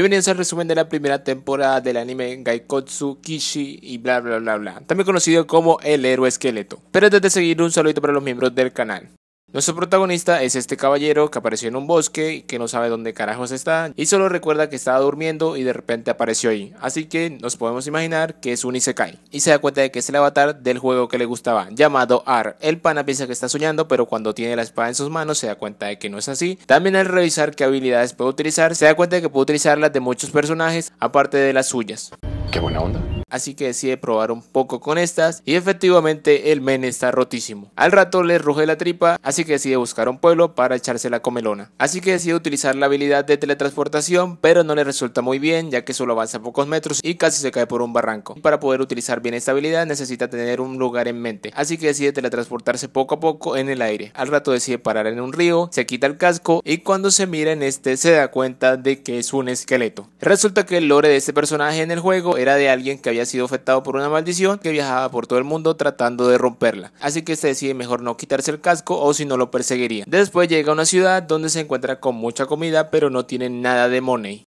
Bienvenidos al resumen de la primera temporada del anime Gaikotsu Kishi y bla bla bla bla, también conocido como El Héroe Esqueleto. Pero antes de seguir, un saludito para los miembros del canal. Nuestro protagonista es este caballero que apareció en un bosque, que no sabe dónde carajos está y solo recuerda que estaba durmiendo y de repente apareció ahí. Así que nos podemos imaginar que es un Isekai. Y se da cuenta de que es el avatar del juego que le gustaba, llamado Ar. El pana piensa que está soñando, pero cuando tiene la espada en sus manos se da cuenta de que no es así. También al revisar qué habilidades puede utilizar, se da cuenta de que puede utilizar las de muchos personajes, aparte de las suyas. Qué buena onda. Así que decide probar un poco con estas y efectivamente el men está rotísimo. Al rato le ruge la tripa, así que decide buscar un pueblo para echarse la comelona. Así que decide utilizar la habilidad de teletransportación, pero no le resulta muy bien ya que solo avanza pocos metros y casi se cae por un barranco. para poder utilizar bien esta habilidad necesita tener un lugar en mente, así que decide teletransportarse poco a poco en el aire. Al rato decide parar en un río, se quita el casco y cuando se mira en este se da cuenta de que es un esqueleto. Resulta que el lore de este personaje en el juego era de alguien que había sido afectado por una maldición que viajaba por todo el mundo tratando de romperla. Así que se decide mejor no quitarse el casco o si no lo perseguiría. Después llega a una ciudad donde se encuentra con mucha comida pero no tiene nada de money.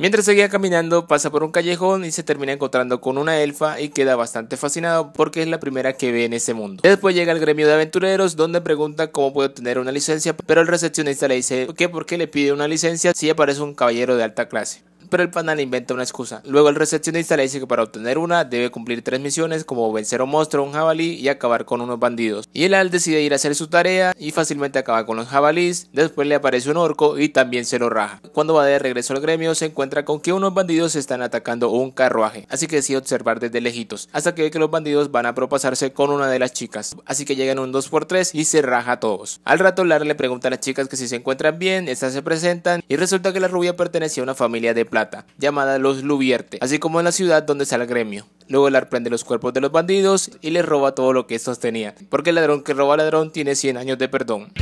Mientras seguía caminando, pasa por un callejón y se termina encontrando con una elfa y queda bastante fascinado porque es la primera que ve en ese mundo. Después llega al gremio de aventureros donde pregunta cómo puede obtener una licencia, pero el recepcionista le dice que por qué le pide una licencia si aparece un caballero de alta clase pero el panal inventa una excusa. Luego el recepcionista le dice que para obtener una debe cumplir tres misiones como vencer a un monstruo, un jabalí y acabar con unos bandidos. Y el al decide ir a hacer su tarea y fácilmente acaba con los jabalís, después le aparece un orco y también se lo raja. Cuando va de regreso al gremio se encuentra con que unos bandidos están atacando un carruaje, así que decide observar desde lejitos, hasta que ve que los bandidos van a propasarse con una de las chicas, así que llegan un 2x3 y se raja a todos. Al rato Lara le pregunta a las chicas que si se encuentran bien, estas se presentan y resulta que la rubia pertenecía a una familia de plantas llamada Los Luvierte, así como en la ciudad donde está el gremio. Luego el prende los cuerpos de los bandidos y les roba todo lo que estos tenían, porque el ladrón que roba al ladrón tiene 100 años de perdón.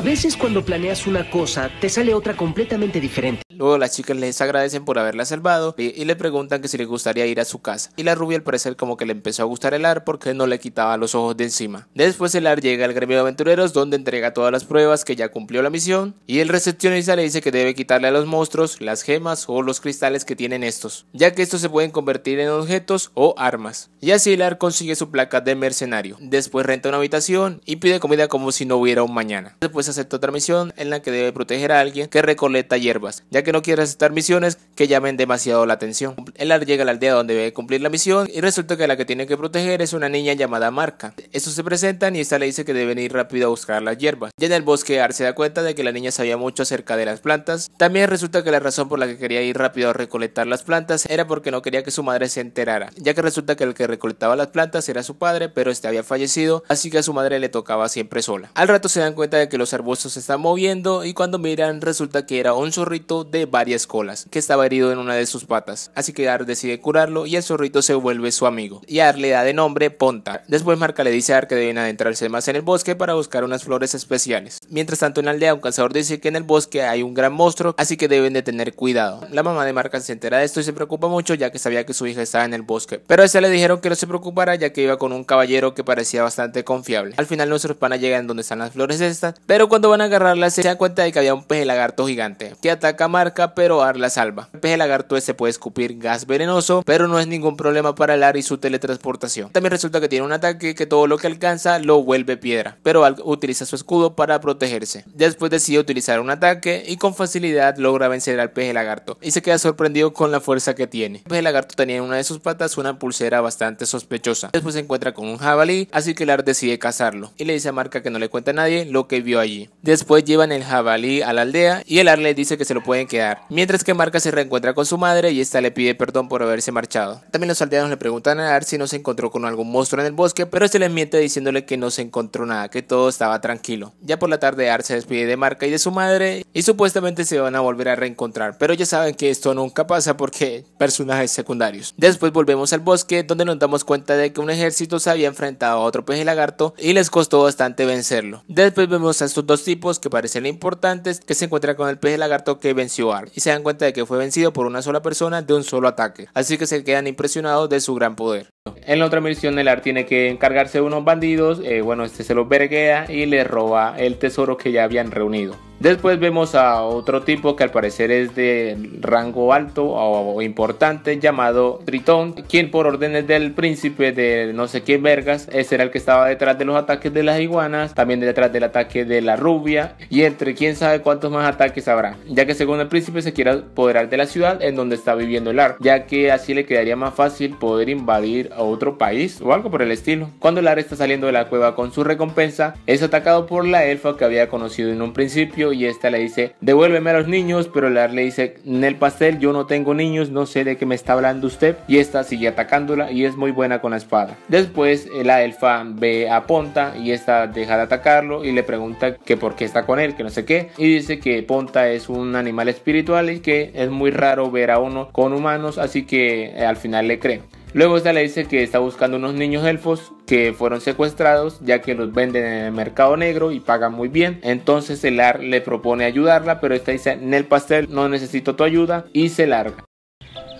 A veces cuando planeas una cosa, te sale otra completamente diferente. Luego las chicas les agradecen por haberla salvado y, le preguntan que si le gustaría ir a su casa. Y la rubia al parecer como que le empezó a gustar el ar porque no le quitaba los ojos de encima. Después el ar llega al gremio de aventureros donde entrega todas las pruebas que ya cumplió la misión y el recepcionista le dice que debe quitarle a los monstruos las gemas o los cristales que tienen estos, ya que estos se pueden convertir en objetos o armas. Y así el ar consigue su placa de mercenario. Después renta una habitación y pide comida como si no hubiera un mañana acepta otra misión en la que debe proteger a alguien que recolecta hierbas, ya que no quiere aceptar misiones que llamen demasiado la atención. Él llega a la aldea donde debe cumplir la misión y resulta que la que tiene que proteger es una niña llamada Marca. Estos se presentan y esta le dice que deben ir rápido a buscar las hierbas. Ya en el bosque ar se da cuenta de que la niña sabía mucho acerca de las plantas. También resulta que la razón por la que quería ir rápido a recolectar las plantas era porque no quería que su madre se enterara, ya que resulta que el que recolectaba las plantas era su padre, pero este había fallecido, así que a su madre le tocaba siempre sola. Al rato se dan cuenta de que los los arbustos se están moviendo y cuando miran resulta que era un zorrito de varias colas que estaba herido en una de sus patas. Así que Ar decide curarlo y el zorrito se vuelve su amigo. Y Ar le da de nombre Ponta. Después Marca le dice a Ar que deben adentrarse más en el bosque para buscar unas flores especiales. Mientras tanto en la aldea un cazador dice que en el bosque hay un gran monstruo así que deben de tener cuidado. La mamá de Marca se entera de esto y se preocupa mucho ya que sabía que su hija estaba en el bosque. Pero a ese le dijeron que no se preocupara ya que iba con un caballero que parecía bastante confiable. Al final nuestros panas llegan donde están las flores estas, pero pero cuando van a agarrarla se dan cuenta de que había un peje lagarto gigante que ataca a Marca pero Ar la salva. El peje lagarto se puede escupir gas venenoso pero no es ningún problema para Lar y su teletransportación. También resulta que tiene un ataque que todo lo que alcanza lo vuelve piedra, pero Ar utiliza su escudo para protegerse. Después decide utilizar un ataque y con facilidad logra vencer al peje lagarto y se queda sorprendido con la fuerza que tiene. El peje lagarto tenía en una de sus patas una pulsera bastante sospechosa. Después se encuentra con un jabalí, así que Lar decide cazarlo y le dice a Marca que no le cuenta a nadie lo que vio ahí. Después llevan el jabalí a la aldea y el ar le dice que se lo pueden quedar. Mientras que Marca se reencuentra con su madre y esta le pide perdón por haberse marchado. También los aldeanos le preguntan a Ar si no se encontró con algún monstruo en el bosque, pero este le miente diciéndole que no se encontró nada, que todo estaba tranquilo. Ya por la tarde Ar se despide de Marca y de su madre y supuestamente se van a volver a reencontrar, pero ya saben que esto nunca pasa porque personajes secundarios. Después volvemos al bosque donde nos damos cuenta de que un ejército se había enfrentado a otro pez y lagarto y les costó bastante vencerlo. Después vemos a dos tipos que parecen importantes, que se encuentran con el pez lagarto que venció a Ar y se dan cuenta de que fue vencido por una sola persona de un solo ataque, así que se quedan impresionados de su gran poder. En la otra misión, Elar tiene que encargarse de unos bandidos. Eh, bueno, este se los verguea y le roba el tesoro que ya habían reunido. Después vemos a otro tipo que al parecer es de rango alto o importante llamado Tritón, quien por órdenes del príncipe de no sé qué vergas, ese era el que estaba detrás de los ataques de las iguanas, también detrás del ataque de la rubia y entre quién sabe cuántos más ataques habrá, ya que según el príncipe se quiere apoderar de la ciudad en donde está viviendo el ar, ya que así le quedaría más fácil poder invadir a otro país o algo por el estilo. Cuando Lar está saliendo de la cueva con su recompensa, es atacado por la elfa que había conocido en un principio y esta le dice, devuélveme a los niños, pero Lar le dice, en el pastel yo no tengo niños, no sé de qué me está hablando usted y esta sigue atacándola y es muy buena con la espada. Después eh, la elfa ve a Ponta y esta deja de atacarlo y le pregunta que por qué está con él, que no sé qué, y dice que Ponta es un animal espiritual y que es muy raro ver a uno con humanos, así que eh, al final le cree Luego esta le dice que está buscando unos niños elfos que fueron secuestrados ya que los venden en el mercado negro y pagan muy bien. Entonces Elar le propone ayudarla, pero esta dice, Nel Pastel, no necesito tu ayuda y se larga.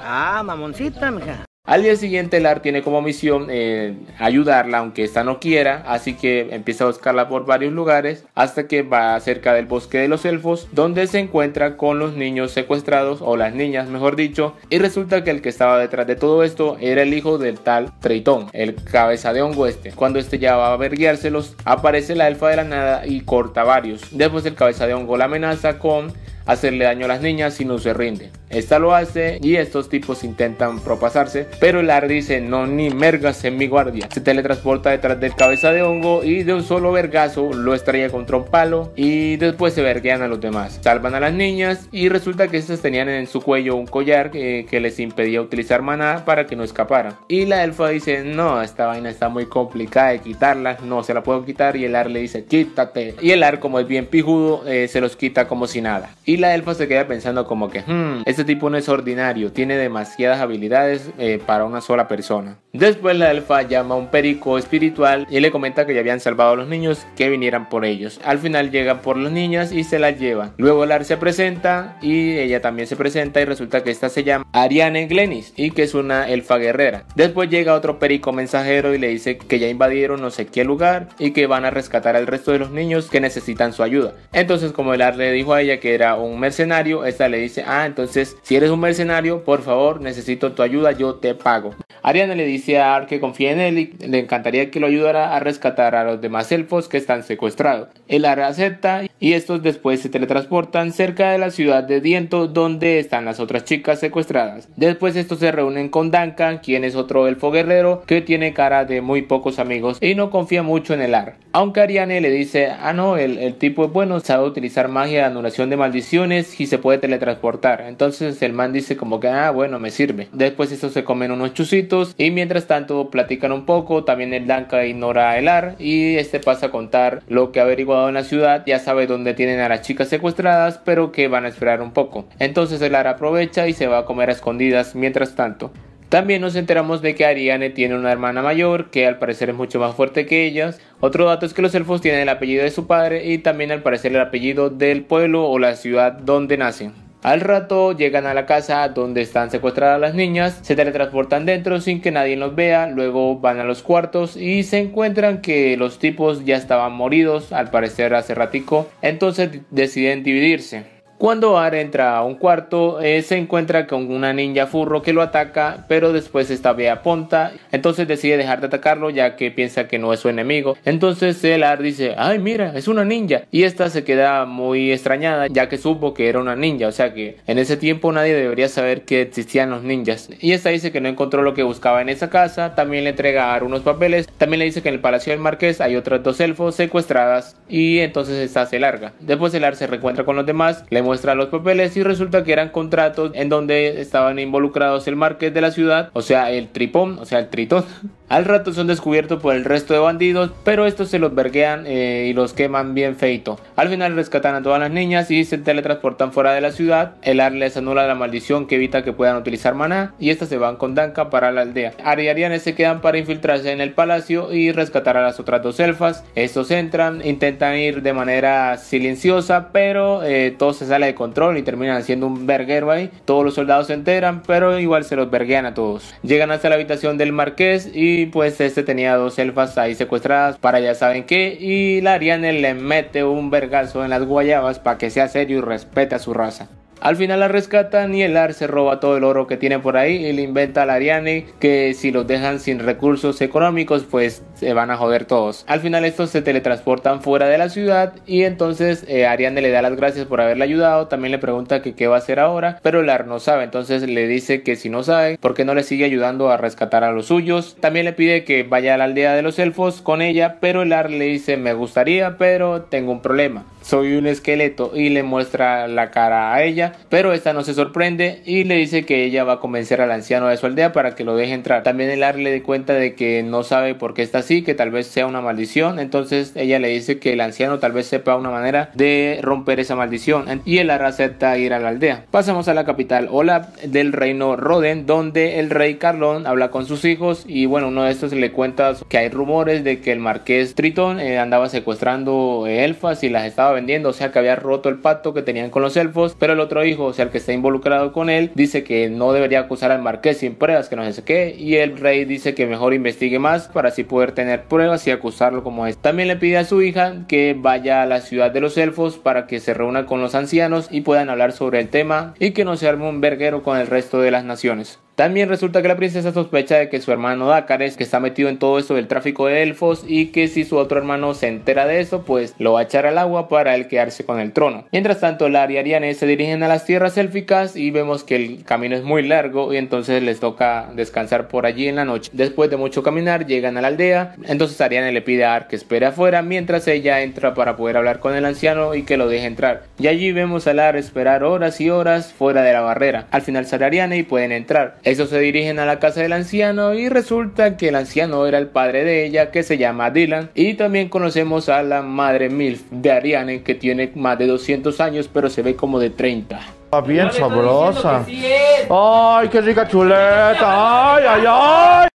Ah, mamoncita, mija. Al día siguiente, Lar tiene como misión eh, ayudarla, aunque esta no quiera, así que empieza a buscarla por varios lugares hasta que va cerca del bosque de los elfos, donde se encuentra con los niños secuestrados, o las niñas mejor dicho, y resulta que el que estaba detrás de todo esto era el hijo del tal Tritón, el cabeza de hongo este. Cuando este ya va a verguiárselos, aparece la elfa de la nada y corta varios. Después el cabeza de hongo la amenaza con hacerle daño a las niñas si no se rinde. Esta lo hace y estos tipos intentan propasarse, pero el ar dice no ni mergas en mi guardia. Se teletransporta detrás del cabeza de hongo y de un solo vergazo lo estrella contra un palo y después se verguean a los demás. Salvan a las niñas y resulta que estas tenían en su cuello un collar eh, que, les impedía utilizar maná para que no escaparan. Y la elfa dice no, esta vaina está muy complicada de quitarla, no se la puedo quitar y el Ar le dice quítate. Y el Ar como es bien pijudo eh, se los quita como si nada. Y la elfa se queda pensando como que, hmm, este tipo no es ordinario, tiene demasiadas habilidades eh, para una sola persona. Después la elfa llama a un perico espiritual y le comenta que ya habían salvado a los niños, que vinieran por ellos. Al final llega por las niñas y se las lleva. Luego Lar se presenta y ella también se presenta y resulta que esta se llama Ariane Glenis y que es una elfa guerrera. Después llega otro perico mensajero y le dice que ya invadieron no sé qué lugar y que van a rescatar al resto de los niños que necesitan su ayuda. Entonces como Lar le dijo a ella que era un mercenario, esta le dice, ah, entonces si eres un mercenario, por favor, necesito tu ayuda, yo te pago. Ariane le dice a Ar que confía en él y le encantaría que lo ayudara a rescatar a los demás elfos que están secuestrados. El Ar acepta y estos después se teletransportan cerca de la ciudad de Diento donde están las otras chicas secuestradas. Después estos se reúnen con Duncan, quien es otro elfo guerrero que tiene cara de muy pocos amigos y no confía mucho en el Ar. Aunque Ariane le dice, ah no, el, tipo es bueno, sabe utilizar magia de anulación de maldición y se puede teletransportar. Entonces el man dice como que, ah, bueno, me sirve. Después eso se comen unos chusitos y mientras tanto platican un poco. También el Danka ignora el Elar y este pasa a contar lo que ha averiguado en la ciudad. Ya sabe dónde tienen a las chicas secuestradas, pero que van a esperar un poco. Entonces Elar aprovecha y se va a comer a escondidas mientras tanto. También nos enteramos de que Ariane tiene una hermana mayor que al parecer es mucho más fuerte que ellas. Otro dato es que los elfos tienen el apellido de su padre y también al parecer el apellido del pueblo o la ciudad donde nacen. Al rato llegan a la casa donde están secuestradas las niñas, se teletransportan dentro sin que nadie los vea, luego van a los cuartos y se encuentran que los tipos ya estaban moridos, al parecer hace ratico, entonces deciden dividirse. Cuando Ar entra a un cuarto, eh, se encuentra con una ninja furro que lo ataca, pero después esta ve a Ponta, entonces decide dejar de atacarlo ya que piensa que no es su enemigo. Entonces el Ar dice, ay mira, es una ninja. Y esta se queda muy extrañada ya que supo que era una ninja, o sea que en ese tiempo nadie debería saber que existían los ninjas. Y esta dice que no encontró lo que buscaba en esa casa, también le entrega a Ar unos papeles, también le dice que en el Palacio del Marqués hay otras dos elfos secuestradas y entonces esta se larga. Después el Ar se reencuentra con los demás, le muestra los papeles y resulta que eran contratos en donde estaban involucrados el marqués de la ciudad, o sea, el tripón, o sea, el tritón. Al rato son descubiertos por el resto de bandidos, pero estos se los berguean eh, y los queman bien feito. Al final rescatan a todas las niñas y se teletransportan fuera de la ciudad. El Ar anula la maldición que evita que puedan utilizar maná y estas se van con danca para la aldea. Ari se quedan para infiltrarse en el palacio y rescatar a las otras dos elfas. Estos entran, intentan ir de manera silenciosa, pero eh, todos se salen de control y terminan siendo un verguero ahí. Todos los soldados se enteran, pero igual se los verguean a todos. Llegan hasta la habitación del marqués y pues este tenía dos elfas ahí secuestradas para ya saben qué. Y la Ariane le mete un vergazo en las guayabas para que sea serio y respete a su raza. Al final la rescatan y el Ar se roba todo el oro que tiene por ahí y le inventa al Ariane que si los dejan sin recursos económicos pues se van a joder todos. Al final estos se teletransportan fuera de la ciudad y entonces eh, Ariane le da las gracias por haberle ayudado, también le pregunta que qué va a hacer ahora, pero el Ar no sabe, entonces le dice que si no sabe, ¿por qué no le sigue ayudando a rescatar a los suyos? También le pide que vaya a la aldea de los elfos con ella, pero el Ar le dice me gustaría, pero tengo un problema soy un esqueleto y le muestra la cara a ella, pero esta no se sorprende y le dice que ella va a convencer al anciano de su aldea para que lo deje entrar. También el Ar le da cuenta de que no sabe por qué está así, que tal vez sea una maldición, entonces ella le dice que el anciano tal vez sepa una manera de romper esa maldición y el Ar acepta ir a la aldea. Pasamos a la capital Olaf del reino Roden, donde el rey Carlón habla con sus hijos y bueno, uno de estos le cuenta que hay rumores de que el marqués Tritón eh, andaba secuestrando elfas y las estaba o sea que había roto el pacto que tenían con los elfos, pero el otro hijo, o sea el que está involucrado con él, dice que no debería acusar al marqués sin pruebas, que no sé qué, y el rey dice que mejor investigue más para así poder tener pruebas y acusarlo como es. También le pide a su hija que vaya a la ciudad de los elfos para que se reúna con los ancianos y puedan hablar sobre el tema y que no se arme un verguero con el resto de las naciones. También resulta que la princesa sospecha de que su hermano Dakar que está metido en todo esto del tráfico de elfos y que si su otro hermano se entera de eso, pues lo va a echar al agua para él quedarse con el trono. Mientras tanto, Lar y Ariane se dirigen a las tierras élficas y vemos que el camino es muy largo y entonces les toca descansar por allí en la noche. Después de mucho caminar, llegan a la aldea. Entonces Ariane le pide a Ar que espere afuera mientras ella entra para poder hablar con el anciano y que lo deje entrar. Y allí vemos a Lar esperar horas y horas fuera de la barrera. Al final sale Ariane y pueden entrar. Estos se dirigen a la casa del anciano y resulta que el anciano era el padre de ella que se llama Dylan y también conocemos a la madre MILF de Ariane que tiene más de 200 años pero se ve como de 30. Está ah, bien sabrosa. ¡Ay, qué rica chuleta! ¡Ay, ay, ay!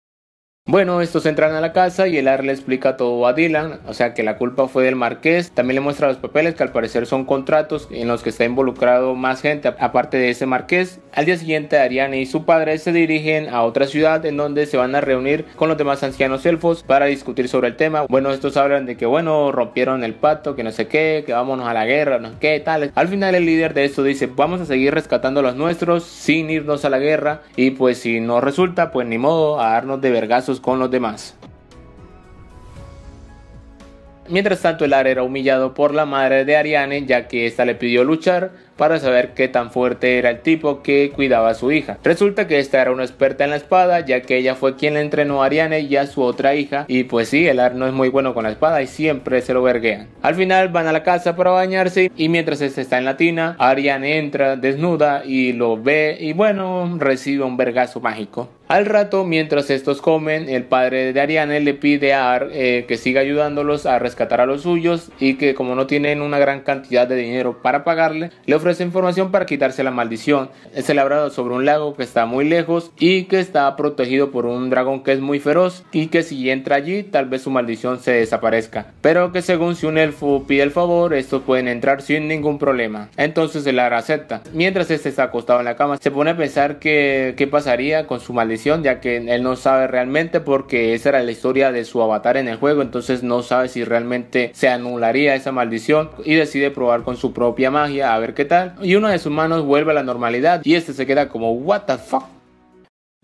Bueno, estos entran a la casa y el Ar le explica todo a Dylan, o sea que la culpa fue del marqués. También le muestra los papeles que al parecer son contratos en los que está involucrado más gente aparte de ese marqués. Al día siguiente, Ariane y su padre se dirigen a otra ciudad en donde se van a reunir con los demás ancianos elfos para discutir sobre el tema. Bueno, estos hablan de que bueno, rompieron el pacto, que no sé qué, que vámonos a la guerra, no sé qué, tal. Al final el líder de esto dice, vamos a seguir rescatando a los nuestros sin irnos a la guerra y pues si no resulta, pues ni modo, a darnos de vergazos con los demás. Mientras tanto, el era humillado por la madre de Ariane, ya que ésta le pidió luchar, para saber qué tan fuerte era el tipo que cuidaba a su hija. Resulta que esta era una experta en la espada, ya que ella fue quien le entrenó a Ariane y a su otra hija. Y pues sí, el ar no es muy bueno con la espada y siempre se lo verguean. Al final van a la casa para bañarse y mientras este está en la tina, Ariane entra desnuda y lo ve y bueno, recibe un vergazo mágico. Al rato, mientras estos comen, el padre de Ariane le pide a Ar eh, que siga ayudándolos a rescatar a los suyos y que como no tienen una gran cantidad de dinero para pagarle, le ofrece información para quitarse la maldición. Es celebrado sobre un lago que está muy lejos y que está protegido por un dragón que es muy feroz y que si entra allí tal vez su maldición se desaparezca. Pero que según si un elfo pide el favor, estos pueden entrar sin ningún problema. Entonces el ara acepta. Mientras este está acostado en la cama, se pone a pensar que qué pasaría con su maldición, ya que él no sabe realmente porque esa era la historia de su avatar en el juego, entonces no sabe si realmente se anularía esa maldición y decide probar con su propia magia a ver qué tal y una de sus manos vuelve a la normalidad y este se queda como what the fuck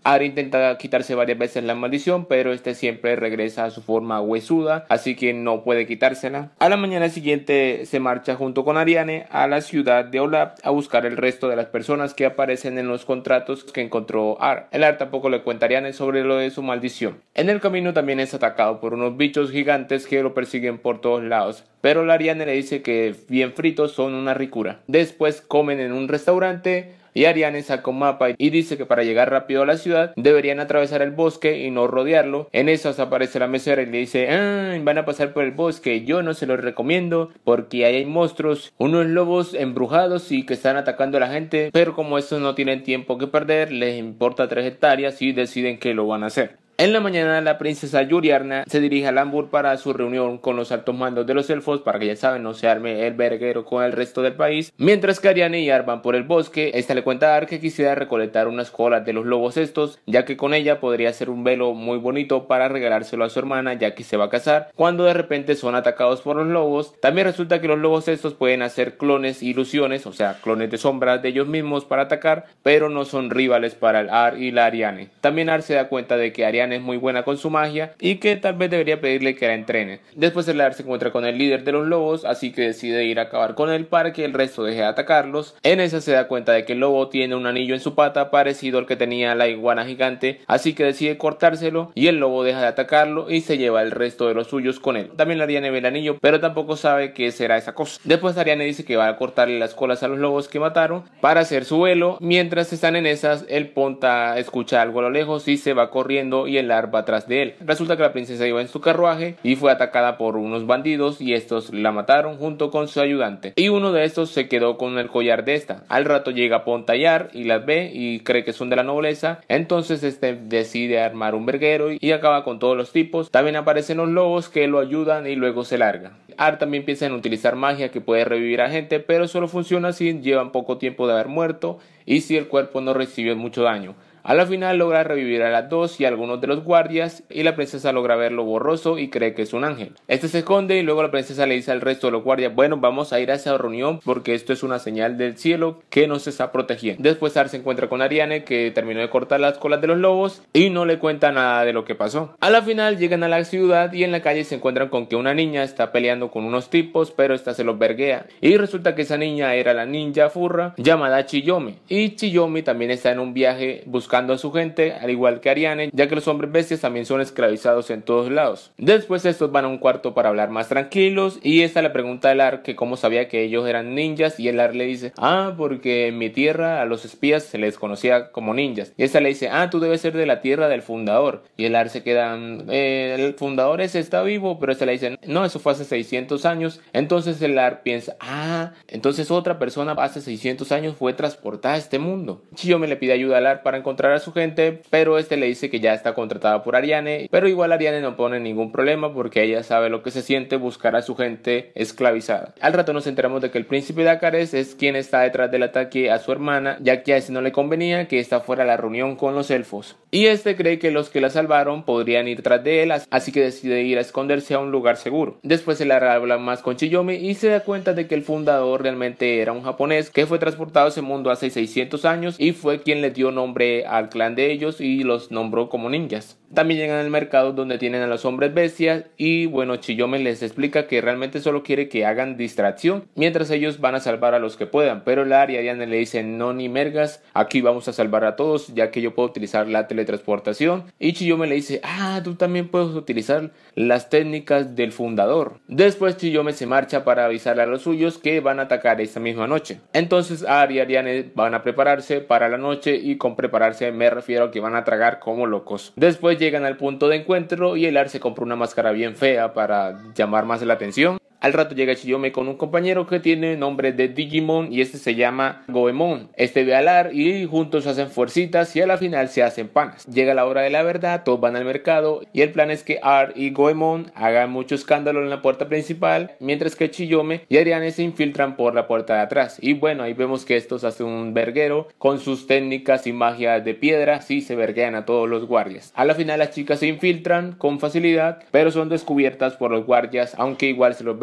Ari intenta quitarse varias veces la maldición, pero este siempre regresa a su forma huesuda, así que no puede quitársela. A la mañana siguiente se marcha junto con Ariane a la ciudad de Olap a buscar el resto de las personas que aparecen en los contratos que encontró Ar. El Ar tampoco le cuenta a Ariane sobre lo de su maldición. En el camino también es atacado por unos bichos gigantes que lo persiguen por todos lados, pero la Ariane le dice que bien fritos son una ricura. Después comen en un restaurante y Ariane saca un mapa y dice que para llegar rápido a la ciudad deberían atravesar el bosque y no rodearlo. En eso aparece la mesera y le dice, ah, van a pasar por el bosque, yo no se los recomiendo porque ahí hay monstruos, unos lobos embrujados y que están atacando a la gente, pero como estos no tienen tiempo que perder, les importa tres hectáreas y deciden que lo van a hacer. En la mañana, la princesa Yuriarna se dirige a Lambur para su reunión con los altos mandos de los elfos para que ya saben no se arme el verguero con el resto del país. Mientras que Ariane y Ar van por el bosque, esta le cuenta a Ar que quisiera recolectar unas colas de los lobos estos, ya que con ella podría ser un velo muy bonito para regalárselo a su hermana ya que se va a casar. Cuando de repente son atacados por los lobos, también resulta que los lobos estos pueden hacer clones, e ilusiones, o sea, clones de sombras de ellos mismos para atacar, pero no son rivales para el Ar y la Ariane. También Ar se da cuenta de que Ariane es muy buena con su magia y que tal vez debería pedirle que la entrene. Después Lar se encuentra con el líder de los lobos, así que decide ir a acabar con él para que el resto deje de atacarlos. En esa se da cuenta de que el lobo tiene un anillo en su pata parecido al que tenía la iguana gigante, así que decide cortárselo y el lobo deja de atacarlo y se lleva el resto de los suyos con él. También la Ariane ve el anillo, pero tampoco sabe qué será esa cosa. Después Ariane dice que va a cortarle las colas a los lobos que mataron para hacer su velo. Mientras están en esas, el Ponta escucha algo a lo lejos y se va corriendo y el arma atrás de él. Resulta que la princesa iba en su carruaje y fue atacada por unos bandidos y estos la mataron junto con su ayudante. Y uno de estos se quedó con el collar de esta. Al rato llega Pontallar y las ve y cree que son de la nobleza. Entonces este decide armar un verguero y acaba con todos los tipos. También aparecen los lobos que lo ayudan y luego se larga. Ar también piensa en utilizar magia que puede revivir a gente, pero solo funciona si llevan poco tiempo de haber muerto y si el cuerpo no recibe mucho daño. A la final logra revivir a las dos y a algunos de los guardias y la princesa logra verlo borroso y cree que es un ángel. Este se esconde y luego la princesa le dice al resto de los guardias, bueno vamos a ir a esa reunión porque esto es una señal del cielo que nos está protegiendo. Después Ar se encuentra con Ariane que terminó de cortar las colas de los lobos y no le cuenta nada de lo que pasó. A la final llegan a la ciudad y en la calle se encuentran con que una niña está peleando con unos tipos pero esta se los verguea y resulta que esa niña era la ninja furra llamada Chiyomi y Chiyomi también está en un viaje buscando buscando a su gente, al igual que Ariane, ya que los hombres bestias también son esclavizados en todos lados. Después estos van a un cuarto para hablar más tranquilos y esta le pregunta al Lar que cómo sabía que ellos eran ninjas y el Lar le dice, ah, porque en mi tierra a los espías se les conocía como ninjas. Y esta le dice, ah, tú debes ser de la tierra del fundador. Y el Lar se queda, mm, eh, el fundador ese está vivo, pero esta le dice, no, eso fue hace 600 años. Entonces el Lar piensa, ah, entonces otra persona hace 600 años fue transportada a este mundo. me le pide ayuda a Lar para encontrar a su gente, pero este le dice que ya está contratada por Ariane, pero igual Ariane no pone ningún problema porque ella sabe lo que se siente buscar a su gente esclavizada. Al rato nos enteramos de que el príncipe de Acares es quien está detrás del ataque a su hermana, ya que a ese no le convenía que esta fuera la reunión con los elfos. Y este cree que los que la salvaron podrían ir tras de él, así que decide ir a esconderse a un lugar seguro. Después se la habla más con Chiyomi y se da cuenta de que el fundador realmente era un japonés que fue transportado a ese mundo hace 600 años y fue quien le dio nombre al clan de ellos y los nombró como ninjas. También llegan al mercado donde tienen a los hombres bestias y bueno, Chiyome les explica que realmente solo quiere que hagan distracción mientras ellos van a salvar a los que puedan, pero la Ariane le dice no ni mergas, aquí vamos a salvar a todos ya que yo puedo utilizar la teletransportación y Chiyome le dice ah, tú también puedes utilizar las técnicas del fundador. Después Chiyome se marcha para avisar a los suyos que van a atacar esa misma noche. Entonces Ari Ariane van a prepararse para la noche y con prepararse me refiero a que van a tragar como locos. Después llegan al punto de encuentro y el se compra una máscara bien fea para llamar más la atención. Al rato llega Chiyome con un compañero que tiene nombre de Digimon y este se llama Goemon. Este ve AR y juntos hacen fuercitas y a la final se hacen panas. Llega la hora de la verdad, todos van al mercado y el plan es que Ar y Goemon hagan mucho escándalo en la puerta principal, mientras que Chiyome y Ariane se infiltran por la puerta de atrás. Y bueno, ahí vemos que estos hacen un verguero con sus técnicas y magia de piedra, sí se verguean a todos los guardias. A la final las chicas se infiltran con facilidad, pero son descubiertas por los guardias, aunque igual se los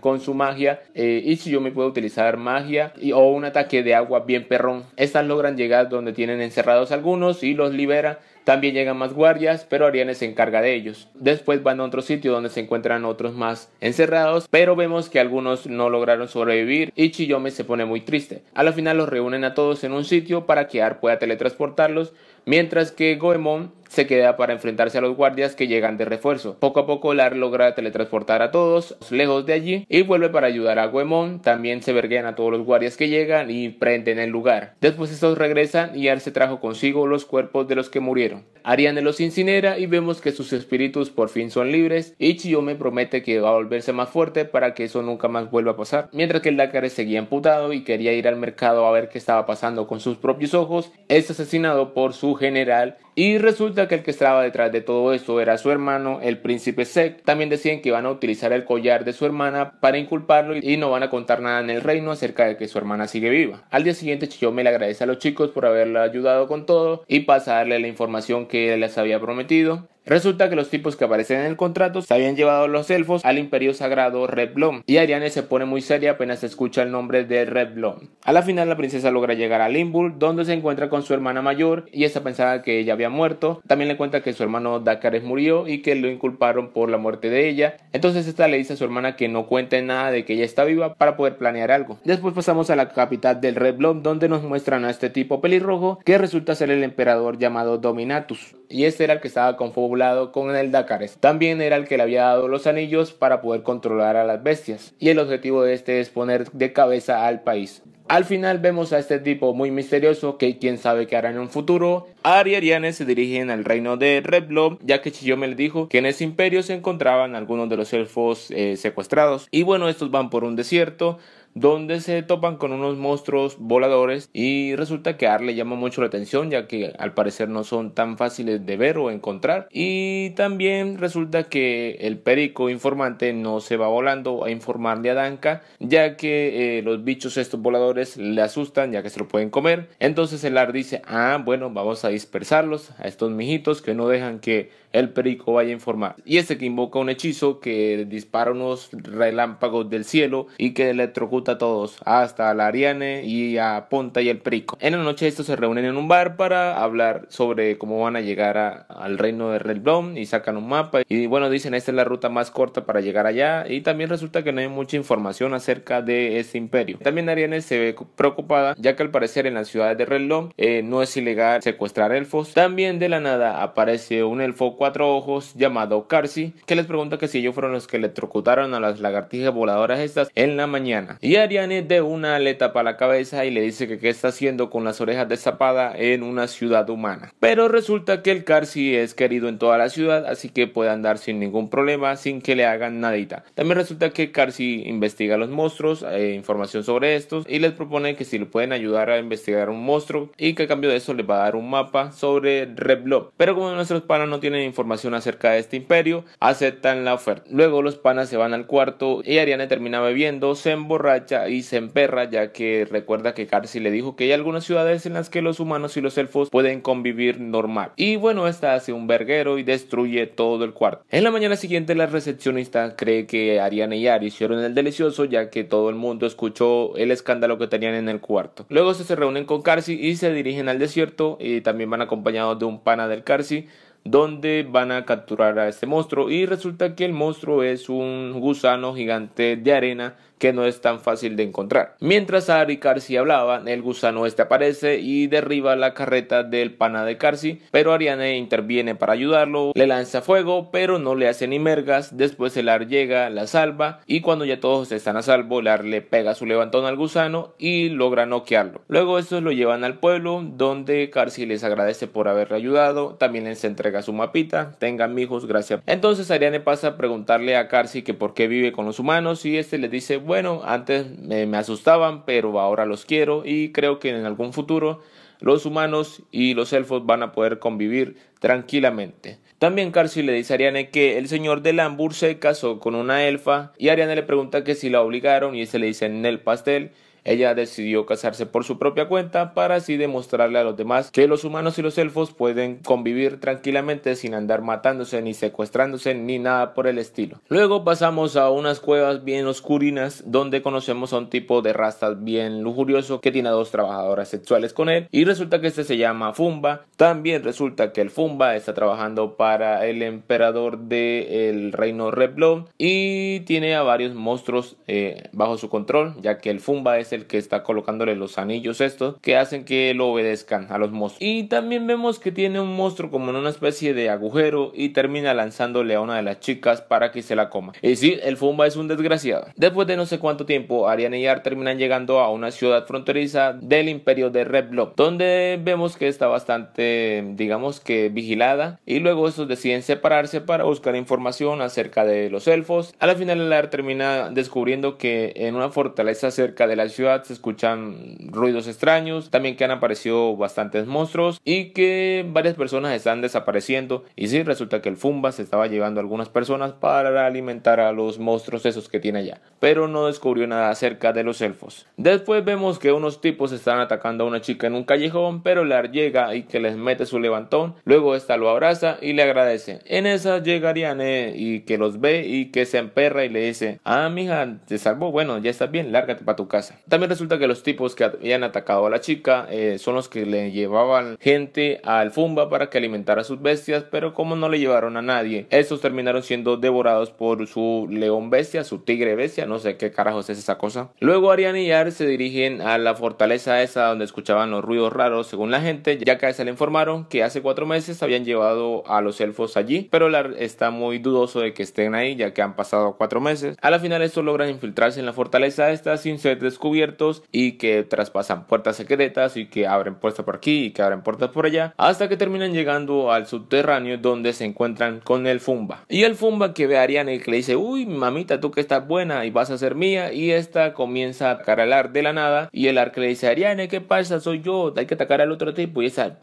con su magia. Eh, me puede utilizar magia o un ataque de agua bien perrón. Estas logran llegar donde tienen encerrados algunos y los libera. También llegan más guardias, pero Ariane se encarga de ellos. Después van a otro sitio donde se encuentran otros más encerrados, pero vemos que algunos no lograron sobrevivir y Chiyome se pone muy triste. A la final los reúnen a todos en un sitio para que Ar pueda teletransportarlos, mientras que Goemon se queda para enfrentarse a los guardias que llegan de refuerzo. Poco a poco Lar logra teletransportar a todos lejos de allí y vuelve para ayudar a Huemón, También se verguean a todos los guardias que llegan y prenden el lugar. Después estos regresan y Ar se trajo consigo los cuerpos de los que murieron. Ariane los incinera y vemos que sus espíritus por fin son libres y Chiyome promete que va a volverse más fuerte para que eso nunca más vuelva a pasar. Mientras que el Dakar seguía amputado y quería ir al mercado a ver qué estaba pasando con sus propios ojos, es asesinado por su general y resulta que el que estaba detrás de todo esto era su hermano, el príncipe Sek. También decían que van a utilizar el collar de su hermana para inculparlo y no van a contar nada en el reino acerca de que su hermana sigue viva. Al día siguiente Chiyome le agradece a los chicos por haberla ayudado con todo y pasarle la información que les había prometido. Resulta que los tipos que aparecen en el contrato se habían llevado los elfos al imperio sagrado Blom. y Ariane se pone muy seria apenas escucha el nombre de Redblom A la final la princesa logra llegar a Limbul donde se encuentra con su hermana mayor y esta pensaba que ella había muerto. También le cuenta que su hermano Dakares murió y que lo inculparon por la muerte de ella. Entonces esta le dice a su hermana que no cuente nada de que ella está viva para poder planear algo. Después pasamos a la capital del Blom, donde nos muestran a este tipo pelirrojo que resulta ser el emperador llamado Dominatus y este era el que estaba con Fobo con el Dácares. También era el que le había dado los anillos para poder controlar a las bestias, y el objetivo de este es poner de cabeza al país. Al final vemos a este tipo muy misterioso que quién sabe qué hará en un futuro. Ari y Ariane se dirigen al reino de Redblob ya que Chiyome le dijo que en ese imperio se encontraban algunos de los elfos eh, secuestrados. Y bueno, estos van por un desierto donde se topan con unos monstruos voladores y resulta que Ar le llama mucho la atención ya que al parecer no son tan fáciles de ver o encontrar y también resulta que el perico informante no se va volando a informarle a Danka ya que eh, los bichos estos voladores le asustan ya que se lo pueden comer entonces el Ar dice ah bueno vamos a dispersarlos a estos mijitos que no dejan que el perico vaya a informar. Y este que invoca un hechizo que dispara unos relámpagos del cielo y que electrocuta a todos, hasta a la Ariane y a Ponta y el perico. En la noche estos se reúnen en un bar para hablar sobre cómo van a llegar al reino de Red y sacan un mapa. Y bueno, dicen esta es la ruta más corta para llegar allá. Y también resulta que no hay mucha información acerca de este imperio. También Ariane se ve preocupada, ya que al parecer en la ciudad de Redblom eh, no es ilegal secuestrar elfos. También de la nada aparece un elfo cuatro ojos llamado Carsi, que les pregunta que si ellos fueron los que electrocutaron a las lagartijas voladoras estas en la mañana. Y Ariane de una aleta para la cabeza y le dice que qué está haciendo con las orejas destapadas en una ciudad humana. Pero resulta que el Carsi es querido en toda la ciudad, así que puede andar sin ningún problema, sin que le hagan nadita. También resulta que Carsi investiga los monstruos, eh, información sobre estos, y les propone que si le pueden ayudar a investigar un monstruo y que a cambio de eso le va a dar un mapa sobre Reblob. Pero como nuestros panas no tienen información acerca de este imperio, aceptan la oferta. Luego los panas se van al cuarto y Ariane termina bebiendo, se emborracha y se emperra ya que recuerda que Carsi le dijo que hay algunas ciudades en las que los humanos y los elfos pueden convivir normal. Y bueno, esta hace un verguero y destruye todo el cuarto. En la mañana siguiente la recepcionista cree que Ariane y Ari hicieron el delicioso ya que todo el mundo escuchó el escándalo que tenían en el cuarto. Luego se, reúnen con Carsi y se dirigen al desierto y también van acompañados de un pana del Carsi donde van a capturar a este monstruo y resulta que el monstruo es un gusano gigante de arena que no es tan fácil de encontrar. Mientras Ari y Carsi hablaban, el gusano este aparece y derriba la carreta del pana de Carsi, pero Ariane interviene para ayudarlo, le lanza fuego, pero no le hace ni mergas, después el Ar llega, la salva y cuando ya todos están a salvo, el Ar le pega su levantón al gusano y logra noquearlo. Luego estos lo llevan al pueblo, donde Carsi les agradece por haberle ayudado, también les entrega su mapita, tengan mijos, gracias. Entonces Ariane pasa a preguntarle a Carsi que por qué vive con los humanos y este le dice, bueno, antes me, asustaban, pero ahora los quiero y creo que en algún futuro los humanos y los elfos van a poder convivir tranquilamente. También Carcy le dice a Ariane que el señor de Lambur se casó con una elfa y Ariane le pregunta que si la obligaron y se le dice en el pastel ella decidió casarse por su propia cuenta para así demostrarle a los demás que los humanos y los elfos pueden convivir tranquilamente sin andar matándose ni secuestrándose ni nada por el estilo. Luego pasamos a unas cuevas bien oscurinas donde conocemos a un tipo de rastas bien lujurioso que tiene a dos trabajadoras sexuales con él y resulta que este se llama Fumba. También resulta que el Fumba está trabajando para el emperador del el reino Reblon y tiene a varios monstruos eh, bajo su control ya que el Fumba es el que está colocándole los anillos estos que hacen que lo obedezcan a los monstruos. Y también vemos que tiene un monstruo como en una especie de agujero y termina lanzándole a una de las chicas para que se la coma. Y sí, el Fumba es un desgraciado. Después de no sé cuánto tiempo, Ariane y Ar terminan llegando a una ciudad fronteriza del imperio de Red donde vemos que está bastante, digamos que vigilada. Y luego estos deciden separarse para buscar información acerca de los elfos. A la final, Ar termina descubriendo que en una fortaleza cerca de la ciudad se escuchan ruidos extraños, también que han aparecido bastantes monstruos y que varias personas están desapareciendo. Y sí, resulta que el Fumba se estaba llevando a algunas personas para alimentar a los monstruos esos que tiene allá, pero no descubrió nada acerca de los elfos. Después vemos que unos tipos están atacando a una chica en un callejón, pero Lar llega y que les mete su levantón, luego esta lo abraza y le agradece. En esa llega Ariane y que los ve y que se emperra y le dice, ah, mija, te salvó, bueno, ya estás bien, lárgate para tu casa. También resulta que los tipos que habían atacado a la chica eh, son los que le llevaban gente al Fumba para que alimentara a sus bestias, pero como no le llevaron a nadie, estos terminaron siendo devorados por su león bestia, su tigre bestia, no sé qué carajos es esa cosa. Luego Ariane y Ar se dirigen a la fortaleza esa donde escuchaban los ruidos raros según la gente, ya que se le informaron que hace cuatro meses habían llevado a los elfos allí, pero Lar está muy dudoso de que estén ahí ya que han pasado cuatro meses. A la final estos logran infiltrarse en la fortaleza esta sin ser descubiertos y que traspasan puertas secretas y que abren puertas por aquí y que abren puertas por allá hasta que terminan llegando al subterráneo donde se encuentran con el Fumba. Y el Fumba que ve a Ariane y que le dice, uy mamita tú que estás buena y vas a ser mía y esta comienza a atacar al de la nada y el que le dice, Ariane ¿qué pasa? Soy yo, hay que atacar al otro tipo y esa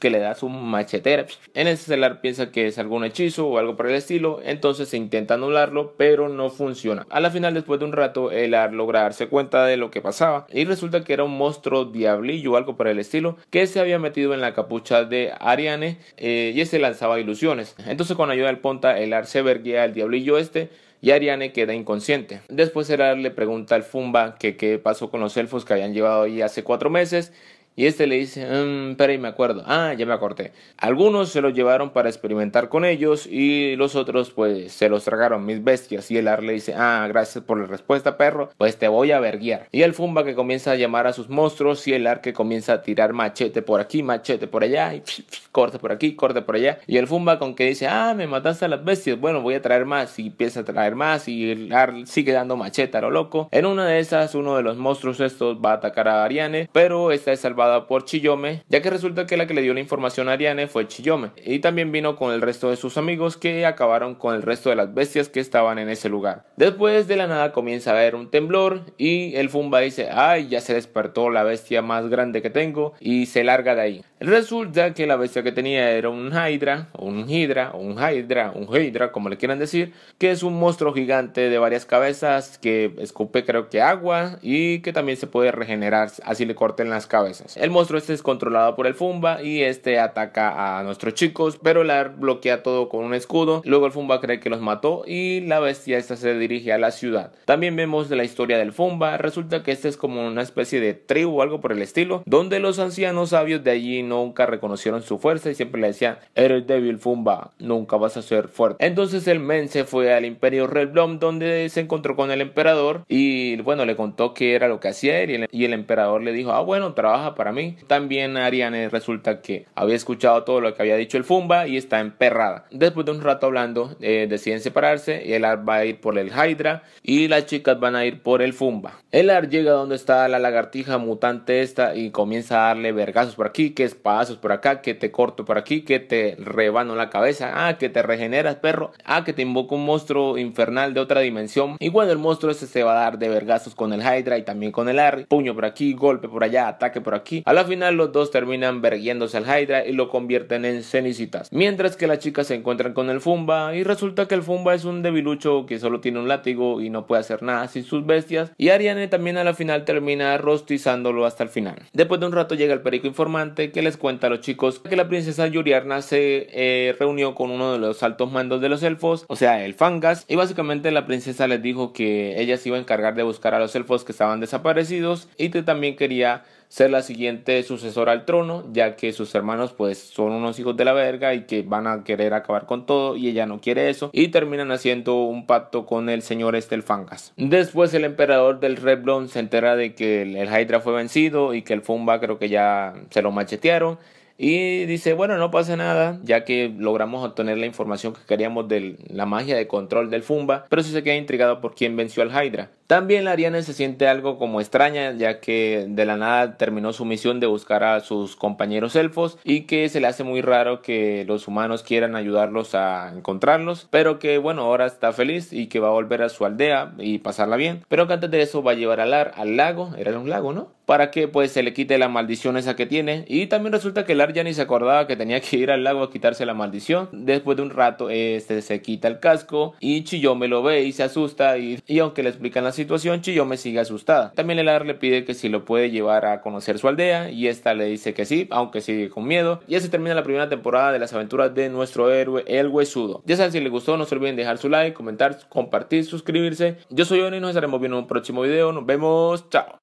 que le da su machetera. En ese celular piensa que es algún hechizo o algo por el estilo, entonces se intenta anularlo, pero no funciona. A la final, después de un rato, el Ar logra darse cuenta de lo que pasaba y resulta que era un monstruo diablillo o algo por el estilo que se había metido en la capucha de Ariane eh, y se lanzaba ilusiones. Entonces con ayuda del Ponta el se verguía al diablillo este y Ariane queda inconsciente. Después ar le pregunta al Fumba que qué pasó con los elfos que habían llevado ahí hace cuatro meses y este le dice, mm, espera y me acuerdo, ah, ya me acordé. Algunos se los llevaron para experimentar con ellos y los otros pues se los tragaron mis bestias. Y el ar le dice, ah, gracias por la respuesta perro, pues te voy a verguiar. Y el Fumba que comienza a llamar a sus monstruos y el ar que comienza a tirar machete por aquí, machete por allá, y corte por aquí, corte por allá. Y el Fumba con que dice, ah, me mataste a las bestias, bueno, voy a traer más y empieza a traer más y el ar sigue dando machete a lo loco. En una de esas, uno de los monstruos estos va a atacar a Ariane, pero esta es salvada por Chiyome, ya que resulta que la que le dio la información a Ariane fue Chiyome, y también vino con el resto de sus amigos que acabaron con el resto de las bestias que estaban en ese lugar. Después de la nada comienza a haber un temblor y el Fumba dice, ay, ya se despertó la bestia más grande que tengo y se larga de ahí. Resulta que la bestia que tenía era un Hydra, un Hydra, un Hydra, un Hydra, como le quieran decir, que es un monstruo gigante de varias cabezas que escupe creo que agua y que también se puede regenerar así le corten las cabezas. El monstruo este es controlado por el Fumba y este ataca a nuestros chicos, pero la bloquea todo con un escudo. Luego el Fumba cree que los mató y la bestia esta se dirige a la ciudad. También vemos la historia del Fumba. Resulta que este es como una especie de tribu o algo por el estilo, donde los ancianos sabios de allí nunca reconocieron su fuerza y siempre le decía eres débil Fumba, nunca vas a ser fuerte. Entonces el men se fue al imperio Redblom donde se encontró con el emperador y bueno, le contó qué era lo que hacía él y el, emperador le dijo, ah bueno, trabaja para mí. También Ariane resulta que había escuchado todo lo que había dicho el Fumba y está emperrada. Después de un rato hablando, eh, deciden separarse y el Ar va a ir por el Hydra y las chicas van a ir por el Fumba. El Ar llega donde está la lagartija mutante esta y comienza a darle vergazos por aquí, que es pasos por acá, que te corto por aquí, que te rebano la cabeza, ah, que te regeneras, perro, ah, que te invoco un monstruo infernal de otra dimensión. Y cuando el monstruo ese se va a dar de vergazos con el Hydra y también con el Harry, puño por aquí, golpe por allá, ataque por aquí. A la final, los dos terminan verguiéndose al Hydra y lo convierten en cenicitas. Mientras que las chicas se encuentran con el Fumba y resulta que el Fumba es un debilucho que solo tiene un látigo y no puede hacer nada sin sus bestias. Y Ariane también a la final termina rostizándolo hasta el final. Después de un rato llega el perico informante que le cuenta a los chicos que la princesa Yuriarna se eh, reunió con uno de los altos mandos de los elfos, o sea, el Fangas, y básicamente la princesa les dijo que ella se iba a encargar de buscar a los elfos que estaban desaparecidos y que también quería ser la siguiente sucesora al trono, ya que sus hermanos pues son unos hijos de la verga y que van a querer acabar con todo y ella no quiere eso y terminan haciendo un pacto con el señor Estelfangas. Después el emperador del Reblon se entera de que el Hydra fue vencido y que el Fumba creo que ya se lo machetearon. Y dice, bueno, no pasa nada, ya que logramos obtener la información que queríamos de la magia de control del Fumba, pero sí se queda intrigado por quién venció al Hydra. También la Ariane se siente algo como extraña, ya que de la nada terminó su misión de buscar a sus compañeros elfos y que se le hace muy raro que los humanos quieran ayudarlos a encontrarlos, pero que bueno, ahora está feliz y que va a volver a su aldea y pasarla bien, pero que antes de eso va a llevar a Lar al lago, era un lago, ¿no? para que pues se le quite la maldición esa que tiene. Y también resulta que Lar ya ni se acordaba que tenía que ir al lago a quitarse la maldición. Después de un rato este se quita el casco y Chiyome me lo ve y se asusta y, aunque le explican así situación, me sigue asustada. También Elar le pide que si lo puede llevar a conocer su aldea y esta le dice que sí, aunque sigue con miedo. Y así termina la primera temporada de las aventuras de nuestro héroe, el huesudo. Ya saben, si les gustó, no se olviden dejar su like, comentar, compartir, suscribirse. Yo soy Oni y nos estaremos viendo en un próximo video. Nos vemos, chao.